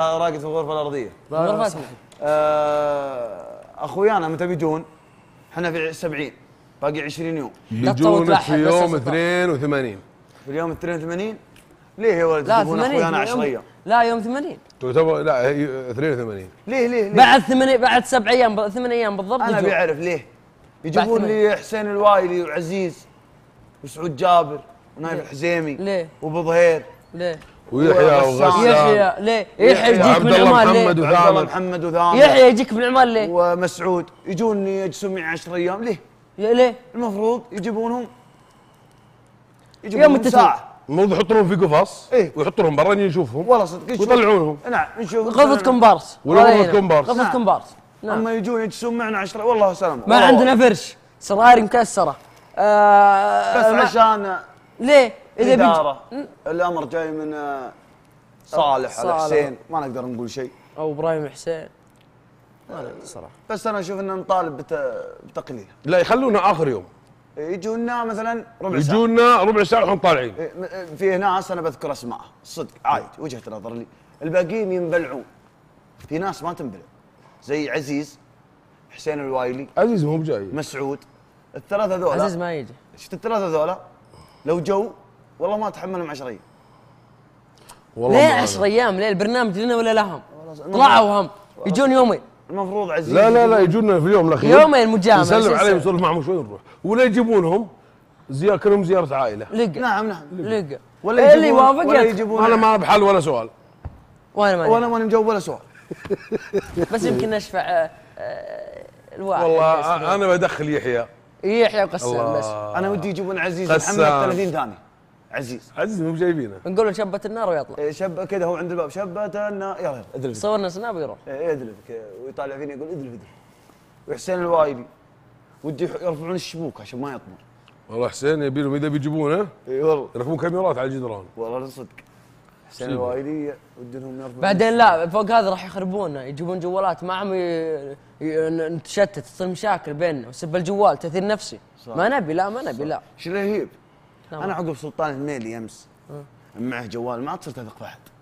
آه، راقد في الغرفه الارضيه آه اخويانا متى بيجون؟ احنا في 70 باقي 20 يوم بيجون في يوم 82 في اليوم 82 ليه يا ولد لا 80 اخويانا 10 ايام لا يوم 80 تعتبر لا 82 ليه ليه, ليه؟ بعد 80 بعد سبع ايام 8 ايام بالضبط انا ابي اعرف ليه يجيبون لي حسين الوايلي وعزيز وسعود جابر ونايف الحزيمي ليه وابو ظهير ليه ويحيى وغسان يحيى ليه يحيى يجيك من عمان ليه محمد وثامر محمد وثامر يحيى يجيك من عمان ليه ومسعود يجون يجلسون معي 10 ايام ليه؟ ليه؟ المفروض يجيبونهم يجيبونهم ساعه المفروض يحطونهم في قفص إيه؟ ويحطونهم برا نشوفهم والله صدق ويطلعونهم نعم نشوف غرفه نعم. كومبارس ولا غرفه كومبارس غرفه نعم. كومبارس نعم. اما يجون يجلسون معنا 10 والله سلام ما عندنا فرش سراري مكسره آه بس عشان ليه؟ اذا اداره الامر جاي من آه، صالح على حسين ما نقدر نقول شيء او ابراهيم حسين ما نقدر صراحه بس انا اشوف ان نطالب بتقليل لا يخلونا اخر يوم إيه، يجونا مثلا ربع ساعه يجونا ربع ساعه ونحن طالعين إيه، إيه، في ناس انا بذكر اسماء صدق عايد وجهه نظر لي الباقيين ينبلعون في ناس ما تنبلع زي عزيز حسين الوايلي عزيز مو بجاي مسعود الثلاثه ذولا عزيز ما يجي شفت الثلاثه ذولا لو جو والله ما اتحملهم 10 ايام والله ليه 10 ايام ليه البرنامج لنا ولا لهم؟ طلعوا هم يجون يومين المفروض عزيز لا لا لا يجونا في اليوم الاخير يومين مجامل نسلم عليهم نسولف معهم شوي ونروح ولا يجيبونهم زياره كلهم زياره عائله لقى نعم نعم لقى ولا إيه اللي يوافق ولا يجيبون انا ما بحل ولا سؤال وانا ما وانا ماني مجاوب ولا سؤال بس يمكن نشفع آه، آه، الواحد والله انا بدخل يحيى يحيى وقسم بس انا ودي يجيبون عزيز محمد 30 ثانيه عزيز عزيز مو جايبينه نقول له شبت النار ويطلع إيه شب كذا هو عند الباب شبت النار يلا ادلف صورنا سناب ويروح ايه, إيه، ادلف ويطالع فيني يقول ادلف ادلف وحسين الوايبي ودي يرفعون الشبوك عشان ما يطمر والله حسين يبي لهم اذا بيجيبونه اي والله يرفعون كاميرات على الجدران والله صدق حسين الوايبي ودي يرفعون بعدين لا فوق هذا راح يخربونه يجيبون جوالات ما عم نتشتت تصير مشاكل بيننا وسب الجوال تاثير نفسي صح. ما نبي لا ما نبي صح. لا شيء رهيب انا عقب سلطان الميلي امس آه. معه جوال ما صرت اثق في احد